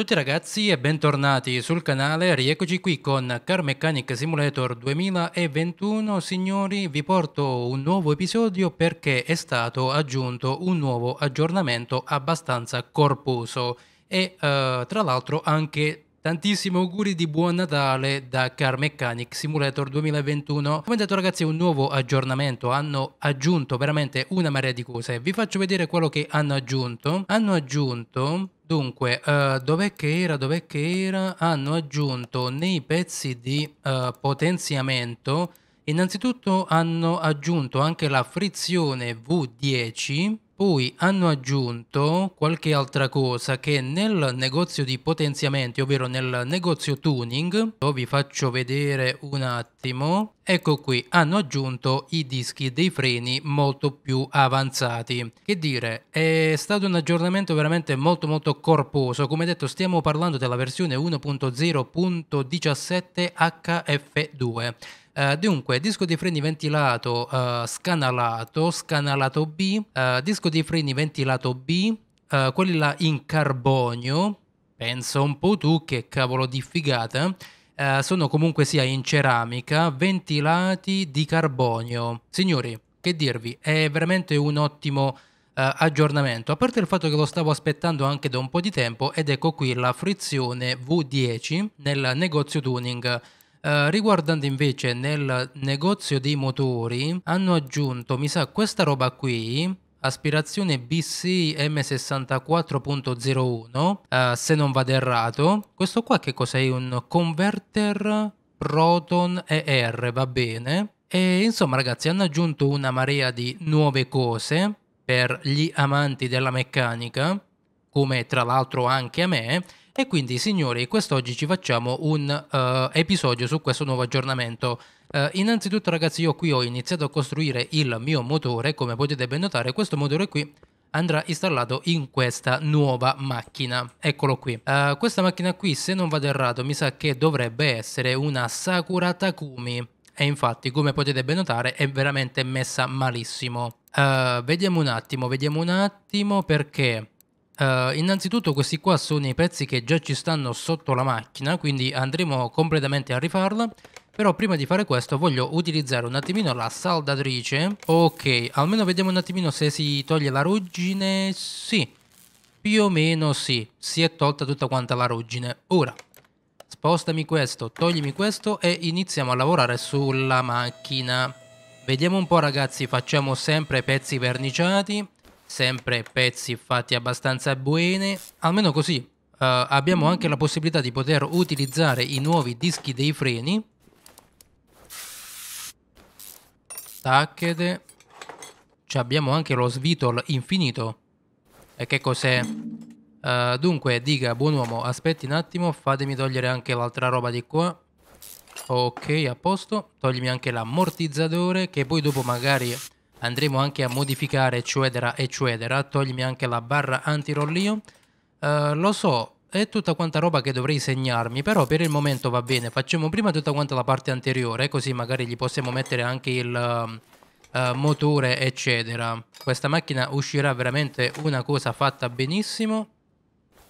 tutti ragazzi e bentornati sul canale, rieccoci qui con Car Mechanic Simulator 2021 Signori, vi porto un nuovo episodio perché è stato aggiunto un nuovo aggiornamento abbastanza corposo E eh, tra l'altro anche Tantissimi auguri di buon Natale da Car Mechanic Simulator 2021. Come detto ragazzi è un nuovo aggiornamento, hanno aggiunto veramente una marea di cose. Vi faccio vedere quello che hanno aggiunto. Hanno aggiunto Dunque, uh, dov'è che era? Dov'è che era? Hanno aggiunto nei pezzi di uh, potenziamento, innanzitutto hanno aggiunto anche la frizione V10 poi hanno aggiunto qualche altra cosa che nel negozio di potenziamenti, ovvero nel negozio tuning, vi faccio vedere un attimo, ecco qui, hanno aggiunto i dischi dei freni molto più avanzati. Che dire, è stato un aggiornamento veramente molto molto corposo, come detto stiamo parlando della versione 1.0.17 HF2. Eh, dunque, disco di freni ventilato uh, scanalato, scanalato B, uh, disco di freni ventilato B, quelli là in carbonio, pensa un po' tu che cavolo di figata, sono comunque sia in ceramica, ventilati di carbonio. Signori, che dirvi, è veramente un ottimo... Uh, aggiornamento, a parte il fatto che lo stavo aspettando anche da un po' di tempo ed ecco qui la frizione V10 nel negozio tuning Uh, riguardando invece nel negozio dei motori, hanno aggiunto, mi sa, questa roba qui, aspirazione BC M64.01, uh, se non vado errato. Questo qua che cos'è? Un converter Proton ER, va bene. E insomma ragazzi, hanno aggiunto una marea di nuove cose per gli amanti della meccanica, come tra l'altro anche a me, e quindi signori, quest'oggi ci facciamo un uh, episodio su questo nuovo aggiornamento. Uh, innanzitutto ragazzi io qui ho iniziato a costruire il mio motore, come potete ben notare questo motore qui andrà installato in questa nuova macchina eccolo qui uh, questa macchina qui se non vado errato mi sa che dovrebbe essere una Sakura Takumi e infatti come potete ben notare è veramente messa malissimo uh, vediamo un attimo vediamo un attimo perché eh, innanzitutto questi qua sono i pezzi che già ci stanno sotto la macchina, quindi andremo completamente a rifarla. Però prima di fare questo voglio utilizzare un attimino la saldatrice. Ok, almeno vediamo un attimino se si toglie la ruggine. Sì, più o meno sì, si è tolta tutta quanta la ruggine. Ora, spostami questo, toglimi questo e iniziamo a lavorare sulla macchina. Vediamo un po' ragazzi, facciamo sempre pezzi verniciati sempre pezzi fatti abbastanza bene, almeno così uh, abbiamo anche la possibilità di poter utilizzare i nuovi dischi dei freni. Tacchete. Ci abbiamo anche lo svitol infinito. E che cos'è? Uh, dunque, diga, buon uomo, aspetti un attimo, fatemi togliere anche l'altra roba di qua. Ok, a posto. Toglimi anche l'ammortizzatore, che poi dopo magari andremo anche a modificare eccetera eccetera toglimi anche la barra antirollio uh, lo so è tutta quanta roba che dovrei segnarmi però per il momento va bene facciamo prima tutta quanta la parte anteriore così magari gli possiamo mettere anche il uh, motore eccetera questa macchina uscirà veramente una cosa fatta benissimo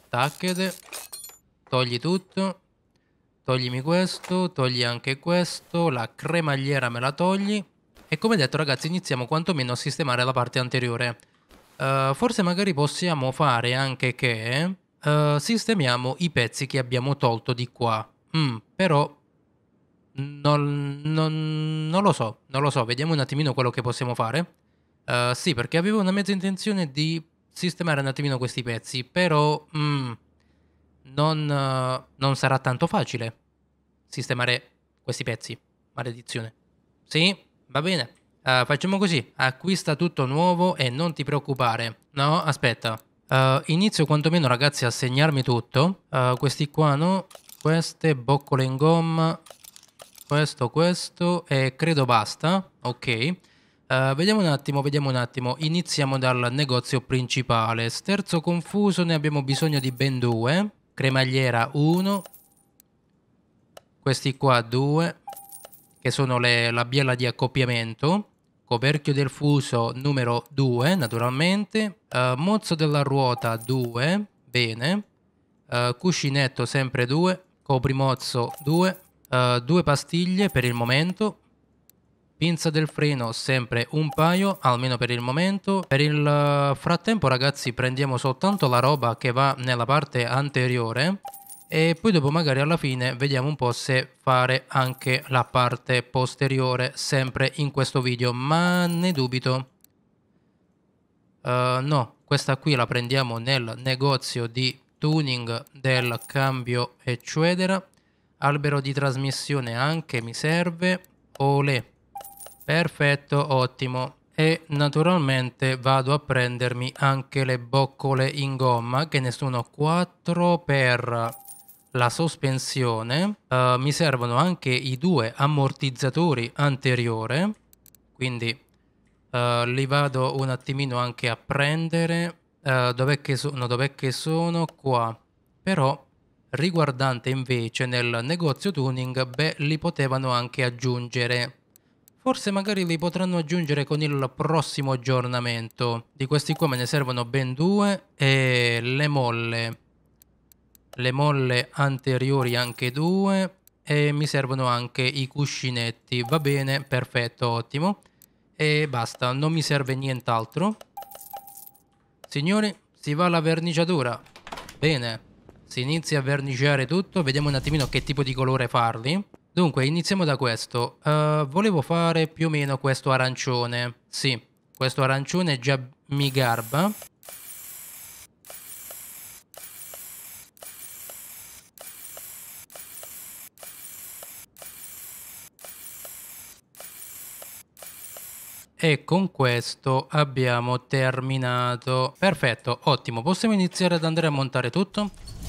tacchete togli tutto toglimi questo togli anche questo la cremagliera me la togli e come detto ragazzi iniziamo quantomeno a sistemare la parte anteriore. Uh, forse magari possiamo fare anche che uh, sistemiamo i pezzi che abbiamo tolto di qua. Mm, però non, non, non, lo so, non lo so, vediamo un attimino quello che possiamo fare. Uh, sì, perché avevo una mezza intenzione di sistemare un attimino questi pezzi, però mm, non, non sarà tanto facile sistemare questi pezzi. Maledizione. Sì, Va bene, uh, facciamo così, acquista tutto nuovo e non ti preoccupare. No, aspetta. Uh, inizio quantomeno ragazzi a segnarmi tutto. Uh, questi qua no, queste boccole in gomma, questo, questo e credo basta. Ok. Uh, vediamo un attimo, vediamo un attimo. Iniziamo dal negozio principale. Sterzo confuso, ne abbiamo bisogno di ben due. Cremagliera 1. Questi qua 2 che sono le, la biella di accoppiamento, coperchio del fuso numero 2 naturalmente, eh, mozzo della ruota 2, bene, eh, cuscinetto sempre 2, coprimozzo 2, eh, due pastiglie per il momento, pinza del freno sempre un paio almeno per il momento per il eh, frattempo ragazzi prendiamo soltanto la roba che va nella parte anteriore e poi dopo magari alla fine vediamo un po' se fare anche la parte posteriore sempre in questo video, ma ne dubito. Uh, no, questa qui la prendiamo nel negozio di tuning del cambio eccetera. Albero di trasmissione anche mi serve. Ole. Perfetto, ottimo. E naturalmente vado a prendermi anche le boccole in gomma che ne sono 4 per la sospensione, uh, mi servono anche i due ammortizzatori anteriore, quindi uh, li vado un attimino anche a prendere, uh, dov'è che sono, dov'è che sono, qua, però riguardante invece nel negozio tuning, beh, li potevano anche aggiungere. Forse magari li potranno aggiungere con il prossimo aggiornamento. Di questi qua me ne servono ben due e le molle le molle anteriori anche due e mi servono anche i cuscinetti, va bene, perfetto, ottimo. E basta, non mi serve nient'altro. Signori, si va alla verniciatura. Bene, si inizia a verniciare tutto, vediamo un attimino che tipo di colore farli. Dunque, iniziamo da questo. Uh, volevo fare più o meno questo arancione. Sì, questo arancione già mi garba. e con questo abbiamo terminato. Perfetto, ottimo. Possiamo iniziare ad andare a montare tutto?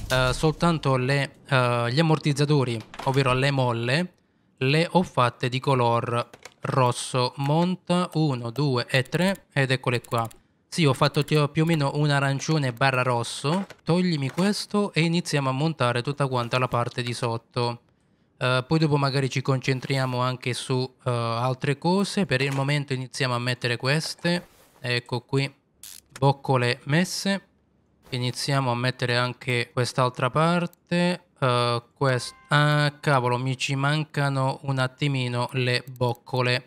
Uh, soltanto le, uh, gli ammortizzatori, ovvero le molle, le ho fatte di color rosso. Monta 1, 2 e 3 ed eccole qua. Sì, ho fatto più o meno un arancione barra rosso. Toglimi questo e iniziamo a montare tutta quanta la parte di sotto. Uh, poi dopo magari ci concentriamo anche su uh, altre cose. Per il momento iniziamo a mettere queste. Ecco qui, boccole messe. Iniziamo a mettere anche quest'altra parte. Uh, quest ah, cavolo, mi ci mancano un attimino le boccole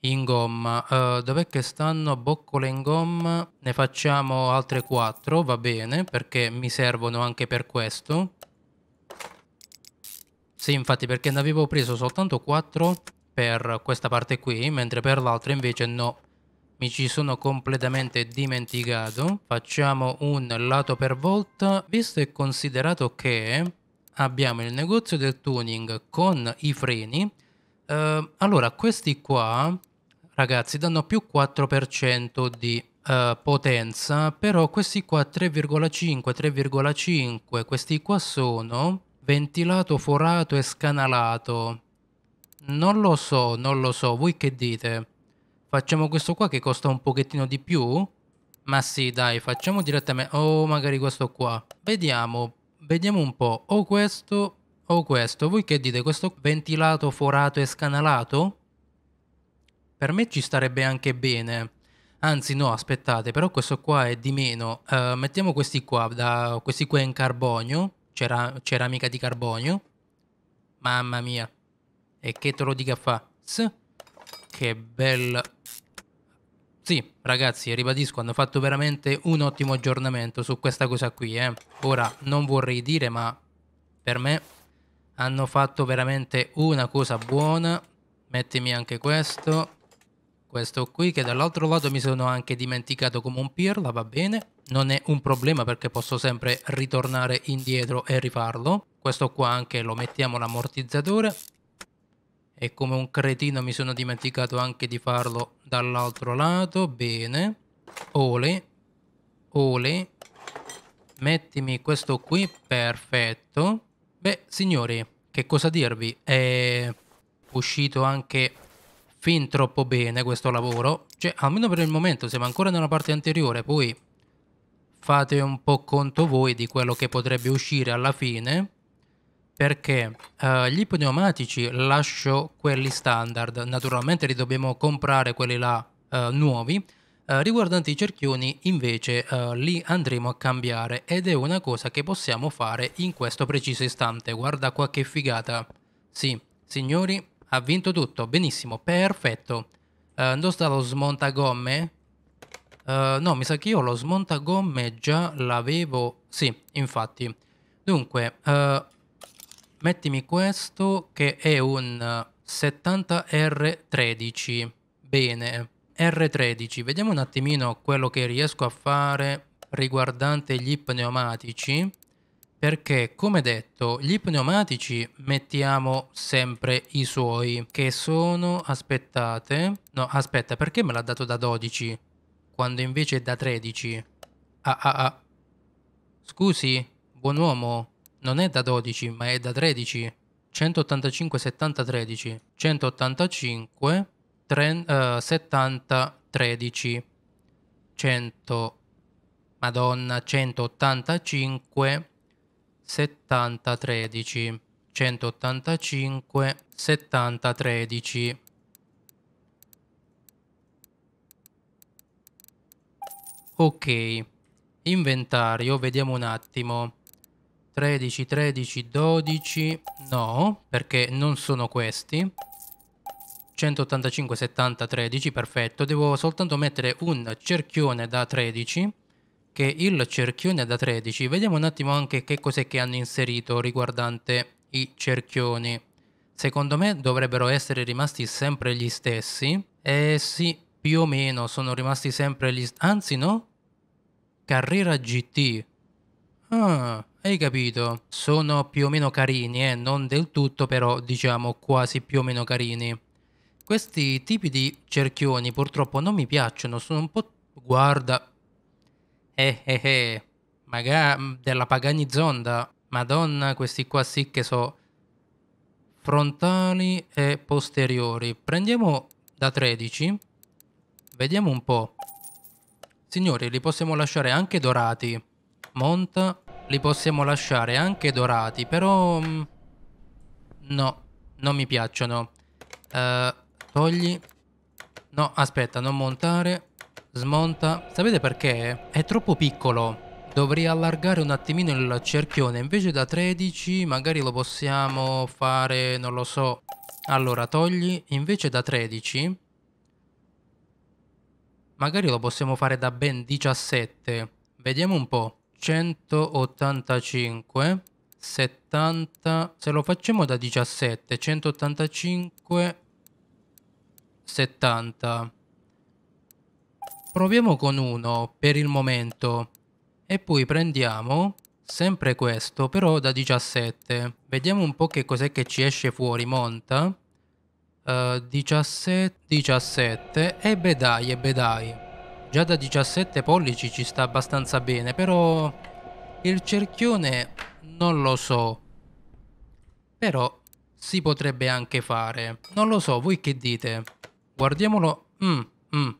in gomma. Dov'è che stanno boccole in gomma? Ne facciamo altre quattro, va bene, perché mi servono anche per questo. Sì, infatti, perché ne avevo preso soltanto 4 per questa parte qui, mentre per l'altra invece no. Mi ci sono completamente dimenticato. Facciamo un lato per volta, visto e considerato che abbiamo il negozio del tuning con i freni. Eh, allora, questi qua, ragazzi, danno più 4% di Uh, potenza, però questi qua 3,5, 3,5, questi qua sono Ventilato, forato e scanalato. Non lo so, non lo so. Voi che dite? Facciamo questo qua che costa un pochettino di più? Ma sì, dai, facciamo direttamente... Oh, magari questo qua. Vediamo, vediamo un po'. O questo o questo. Voi che dite? Questo ventilato, forato e scanalato? Per me ci starebbe anche bene. Anzi no, aspettate, però questo qua è di meno. Uh, mettiamo questi qua, da, questi qua in carbonio cera- ceramica di carbonio. Mamma mia. E che te lo dica fa? S. Che bella. Sì, ragazzi, ribadisco, hanno fatto veramente un ottimo aggiornamento su questa cosa qui, eh. Ora, non vorrei dire, ma per me hanno fatto veramente una cosa buona. Mettimi anche questo questo qui che dall'altro lato mi sono anche dimenticato come un pirla, va bene. Non è un problema perché posso sempre ritornare indietro e rifarlo. Questo qua anche lo mettiamo l'ammortizzatore. E come un cretino mi sono dimenticato anche di farlo dall'altro lato. Bene. Ole. Ole. Mettimi questo qui. Perfetto. Beh, signori, che cosa dirvi? È uscito anche fin troppo bene questo lavoro. Cioè, almeno per il momento siamo ancora nella parte anteriore, poi fate un po' conto voi di quello che potrebbe uscire alla fine. Perché eh, gli pneumatici lascio quelli standard, naturalmente li dobbiamo comprare quelli là eh, nuovi, Uh, riguardanti i cerchioni invece uh, li andremo a cambiare ed è una cosa che possiamo fare in questo preciso istante. Guarda qua che figata. Sì, signori, ha vinto tutto, benissimo, perfetto. Uh, dove sta lo smontagomme? Uh, no, mi sa che io lo smontagomme già l'avevo... Sì, infatti. Dunque, uh, mettimi questo che è un 70R13. Bene, R13. Vediamo un attimino quello che riesco a fare riguardante gli pneumatici perché come detto gli pneumatici mettiamo sempre i suoi che sono aspettate no aspetta perché me l'ha dato da 12 quando invece è da 13 ah ah ah scusi buon uomo non è da 12 ma è da 13 185 70 13 185 3, uh, 70 13 100 madonna 185 70 13 185 70 13 ok inventario vediamo un attimo 13 13 12 no perché non sono questi 185 70 13 perfetto devo soltanto mettere un cerchione da 13 che il cerchione da 13 vediamo un attimo anche che cos'è che hanno inserito riguardante i cerchioni secondo me dovrebbero essere rimasti sempre gli stessi eh sì più o meno sono rimasti sempre gli stessi anzi no carriera GT ah hai capito sono più o meno carini eh non del tutto però diciamo quasi più o meno carini questi tipi di cerchioni purtroppo non mi piacciono sono un po' guarda eh eh eh, magari mm, della Pagani Zonda, madonna questi qua sì che so, frontali e posteriori. Prendiamo da 13, vediamo un po'. Signori, li possiamo lasciare anche dorati. Monta, li possiamo lasciare anche dorati, però... Mm, no, non mi piacciono. Uh, togli. No, aspetta, non montare smonta. Sapete perché? È troppo piccolo. Dovrei allargare un attimino il cerchione. Invece da 13 magari lo possiamo fare, non lo so. Allora, togli. Invece da 13 magari lo possiamo fare da ben 17. Vediamo un po'. 185, 70. Se lo facciamo da 17, 185, 70. Proviamo con uno per il momento e poi prendiamo sempre questo però da 17. Vediamo un po' che cos'è che ci esce fuori, monta. Uh, 17, 17 e beh dai, e beh dai. Già da 17 pollici ci sta abbastanza bene però il cerchione non lo so. Però si potrebbe anche fare. Non lo so, voi che dite? Guardiamolo. Mm, mm.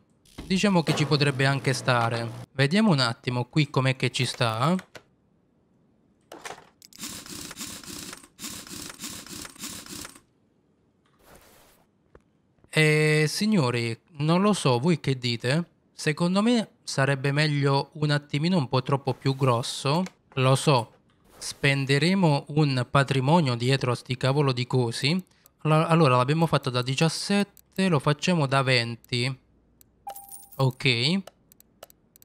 Diciamo che ci potrebbe anche stare. Vediamo un attimo qui com'è che ci sta. E eh. eh, signori, non lo so, voi che dite? Secondo me sarebbe meglio un attimino un po' troppo più grosso. Lo so, spenderemo un patrimonio dietro a sti cavolo di cosi. Allora, l'abbiamo fatto da 17, lo facciamo da 20 ok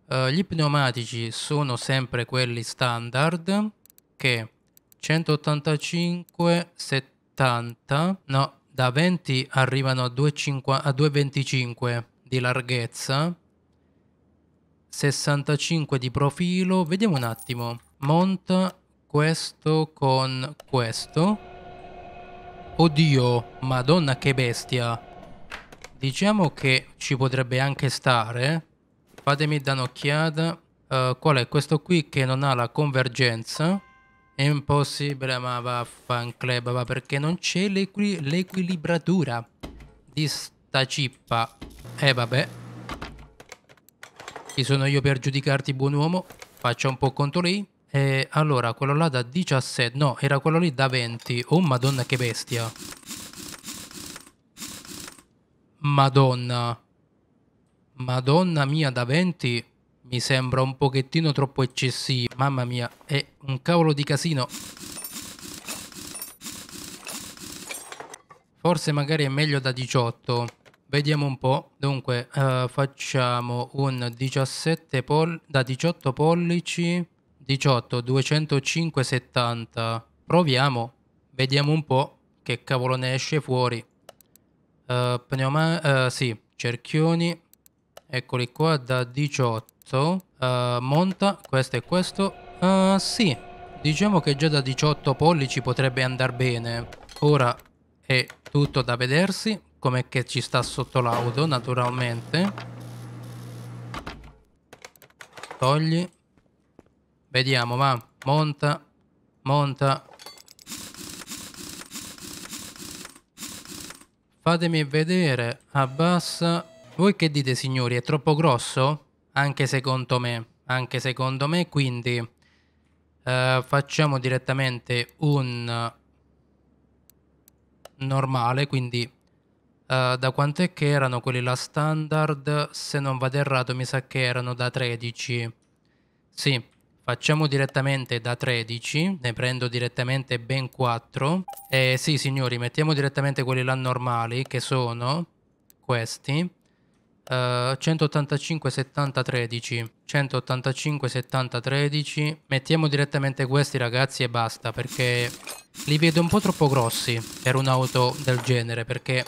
uh, gli pneumatici sono sempre quelli standard che 185 70 no da 20 arrivano a 2,25 di larghezza 65 di profilo vediamo un attimo monta questo con questo oddio madonna che bestia Diciamo che ci potrebbe anche stare. Fatemi dare un'occhiata. Uh, qual è? Questo qui che non ha la convergenza. È impossibile, ma vaffancleba, ma perché non c'è l'equilibratura di sta cippa. Eh vabbè. Chi sono io per giudicarti, buon uomo? Faccia un po' conto lì. E allora, quello là da 17... No, era quello lì da 20. Oh, madonna, che bestia. Madonna. Madonna mia, da 20 mi sembra un pochettino troppo eccessivo. Mamma mia, è un cavolo di casino. Forse magari è meglio da 18. Vediamo un po'. Dunque, uh, facciamo un 17 poll da 18 pollici. 18, 205, 70. Proviamo. Vediamo un po' che cavolo ne esce fuori. Uh, pneuma uh, sì, cerchioni, eccoli qua, da 18. Uh, eh, monta, questo e questo. Uh, sì, diciamo che già da 18 pollici potrebbe andare bene. Ora è tutto da vedersi, Com'è che ci sta sotto l'auto, naturalmente. Togli. Vediamo, ma Monta, monta, Fatemi vedere, abbassa. Voi che dite signori, è troppo grosso? Anche secondo me, anche secondo me, quindi eh, facciamo direttamente un normale, quindi Uh, da quant'è che erano quelli la standard? Se non vado errato mi sa che erano da 13. Sì, Facciamo direttamente da 13, ne prendo direttamente ben 4. E eh, sì signori, mettiamo direttamente quelli là normali, che sono questi. Uh, 185 70 13 185 70 13 mettiamo direttamente questi ragazzi e basta perché li vedo un po' troppo grossi per un'auto del genere perché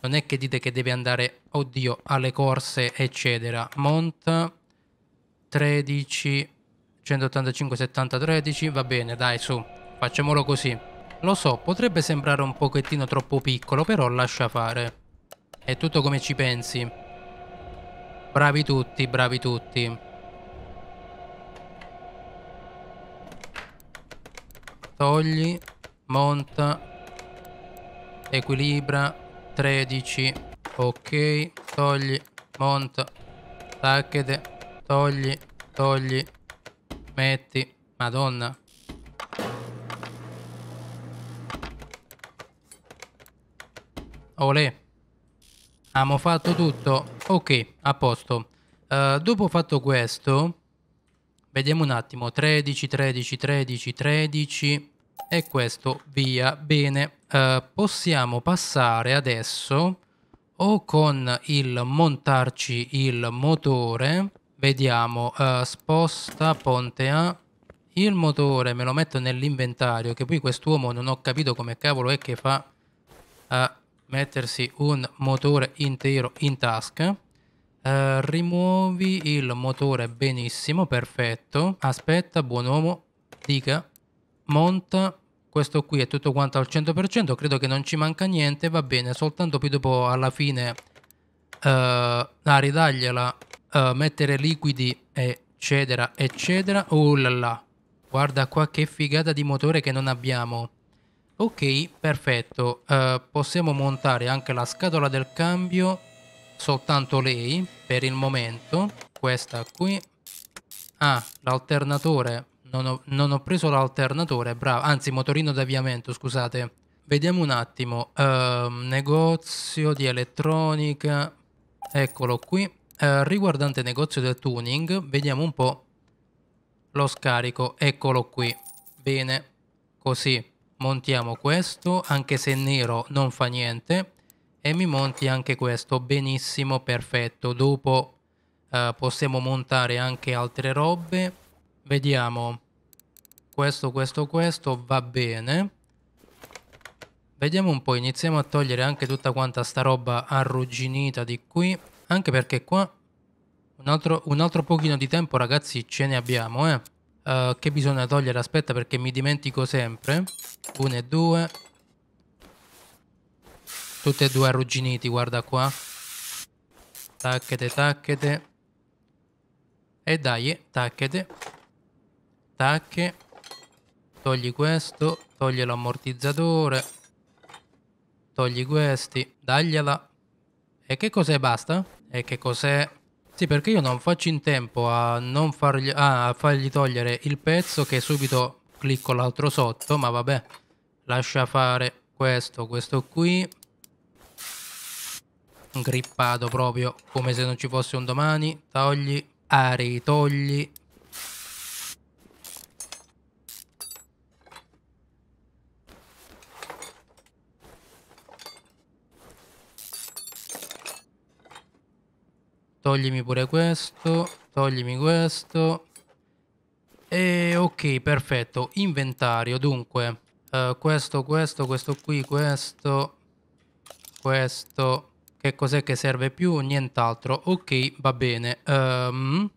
non è che dite che deve andare oddio alle corse eccetera monta 13 185 70 13, va bene, dai, su, facciamolo così. Lo so, potrebbe sembrare un pochettino troppo piccolo, però lascia fare. È tutto come ci pensi. Bravi tutti, bravi tutti. Togli, monta, equilibra, 13, ok, togli, monta, tacchete, togli, togli, metti. Madonna. Olè. Abbiamo fatto tutto. Ok, a posto. Uh, dopo fatto questo, vediamo un attimo. 13, 13, 13, 13. E questo via. Bene. Uh, possiamo passare adesso o con il montarci il motore Vediamo, uh, sposta ponte A. Il motore me lo metto nell'inventario, che poi quest'uomo non ho capito come cavolo è che fa a mettersi un motore intero in tasca. Uh, rimuovi il motore benissimo, perfetto. Aspetta, buon uomo, dica, monta. Questo qui è tutto quanto al 100%, credo che non ci manca niente, va bene, soltanto poi dopo alla fine uh, eh, a ridargliela uh, mettere liquidi, eccetera, eccetera. Oh là là, guarda qua che figata di motore che non abbiamo. Ok, perfetto. Uh, possiamo montare anche la scatola del cambio, soltanto lei, per il momento. Questa qui. Ah, l'alternatore. Non ho, non ho, preso l'alternatore, bravo. Anzi, motorino d'avviamento, scusate. Vediamo un attimo. Uh, negozio di elettronica. Eccolo qui. Eh, riguardante il negozio del tuning, vediamo un po' lo scarico. Eccolo qui. Bene, così montiamo questo, anche se nero non fa niente. E mi monti anche questo, benissimo, perfetto. Dopo eh, possiamo montare anche altre robe. Vediamo. Questo, questo, questo, va bene. Vediamo un po', iniziamo a togliere anche tutta quanta sta roba arrugginita di qui. Anche perché qua un altro, un altro pochino di tempo, ragazzi, ce ne abbiamo, eh. Uh, che bisogna togliere? Aspetta perché mi dimentico sempre. Uno e due. Tutte e due arrugginiti, guarda qua. Tacchete, tacchete. E dai, tacchete. Tacche. Togli questo. Togli l'ammortizzatore. Togli questi. Dagliela. E che cos'è? Basta? E che cos'è? Sì, perché io non faccio in tempo a, non fargli, a fargli togliere il pezzo che subito clicco l'altro sotto, ma vabbè, lascia fare questo, questo qui. Grippato proprio, come se non ci fosse un domani. Togli, ari, togli, Toglimi pure questo, toglimi questo. E ok, perfetto. Inventario, dunque. Uh, questo, questo, questo qui, questo, questo. Che cos'è che serve più? Nient'altro. Ok, va bene. Um,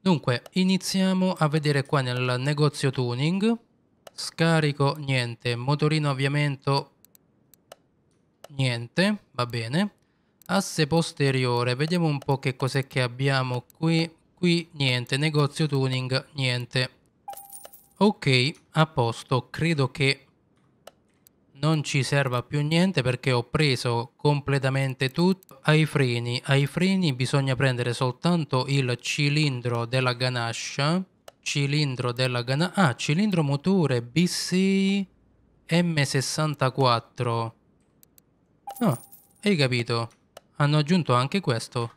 dunque, iniziamo a vedere qua nel negozio tuning. Scarico, niente. Motorino avviamento, niente. Va bene. Asse posteriore, vediamo un po' che cos'è che abbiamo qui. Qui niente, negozio tuning, niente. Ok, a posto, credo che non ci serva più niente perché ho preso completamente tutto. Ai freni, ai freni bisogna prendere soltanto il cilindro della ganascia. Cilindro della ganascia, ah, cilindro motore BC M64. Ah, hai capito? hanno aggiunto anche questo.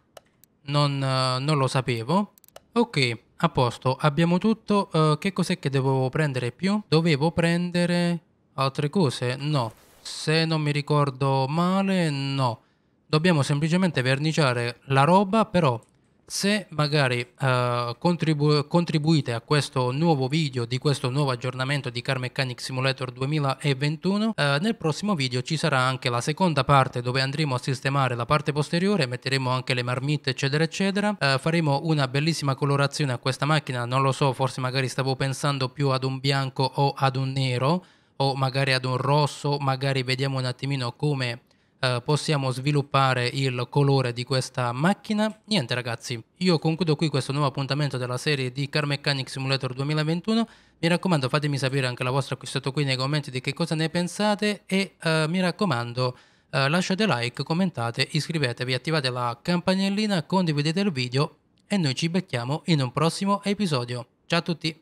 Non, uh, non lo sapevo. Ok, a posto, abbiamo tutto. Uh, che cos'è che dovevo prendere più? Dovevo prendere altre cose? No. Se non mi ricordo male, no. Dobbiamo semplicemente verniciare la roba, però se magari eh, contribu- contribuite a questo nuovo video di questo nuovo aggiornamento di Car Mechanic Simulator 2021 eh, nel prossimo video ci sarà anche la seconda parte dove andremo a sistemare la parte posteriore metteremo anche le marmitte eccetera eccetera eh, faremo una bellissima colorazione a questa macchina non lo so forse magari stavo pensando più ad un bianco o ad un nero o magari ad un rosso magari vediamo un attimino come eh, possiamo sviluppare il colore di questa macchina. Niente ragazzi, io concludo qui questo nuovo appuntamento della serie di Car Mechanic Simulator 2021. Mi raccomando fatemi sapere anche la vostra qui sotto qui nei commenti di che cosa ne pensate e eh, mi raccomando eh, lasciate like, commentate, iscrivetevi, attivate la campanellina, condividete il video e noi ci becchiamo in un prossimo episodio. Ciao a tutti!